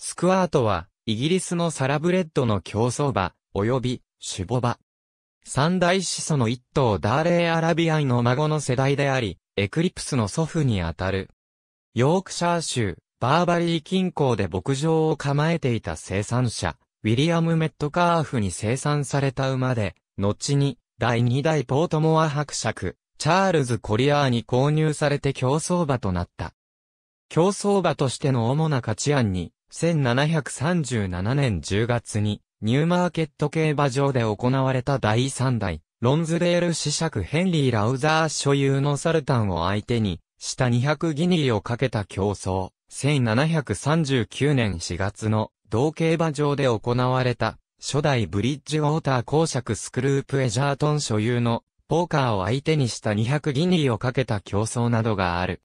スクワートは、イギリスのサラブレッドの競走馬、及び、守護馬。三大始祖の一頭ダーレー・アラビアイの孫の世代であり、エクリプスの祖父にあたる。ヨークシャー州、バーバリー近郊で牧場を構えていた生産者、ウィリアム・メットカーフに生産された馬で、後に、第2代ポートモア伯爵、チャールズ・コリアーに購入されて競走馬となった。競走馬としての主な価値案に、1737年10月に、ニューマーケット競馬場で行われた第3代、ロンズデール試爵ヘンリー・ラウザー所有のサルタンを相手に、下200ギニーをかけた競争、1739年4月の同競馬場で行われた、初代ブリッジウォーター公爵スクループ・エジャートン所有のポーカーを相手にした200ギニーをかけた競争などがある。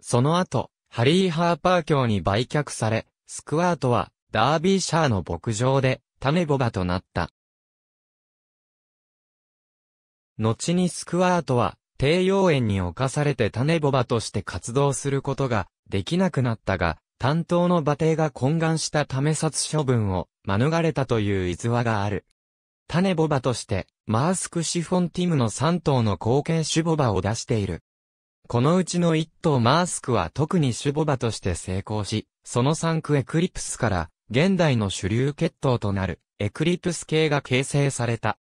その後、ハリー・ハーパー卿に売却され、スクワートは、ダービーシャーの牧場で、種ボバとなった。後にスクワートは、低養園に侵されて種ボバとして活動することができなくなったが、担当の馬蹄が懇願したため殺処分を免れたという逸話がある。種ボバとして、マースクシフォンティムの3頭の貢献種ボバを出している。このうちの1頭マースクは特に種ボバとして成功し、その3区エクリプスから現代の主流血統となるエクリプス系が形成された。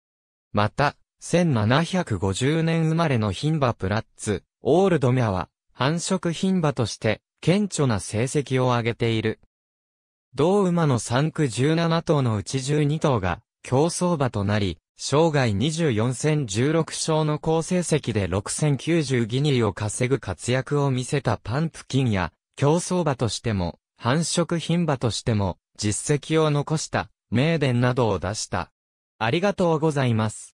また、1750年生まれの牝馬プラッツ、オールドミャは繁殖牝馬として顕著な成績を上げている。同馬の3区17頭のうち12頭が競争馬となり、生涯24戦16勝の好成績で6戦90ギニーを稼ぐ活躍を見せたパンプキンや、競争馬としても繁殖牝馬としても実績を残した名伝などを出した。ありがとうございます。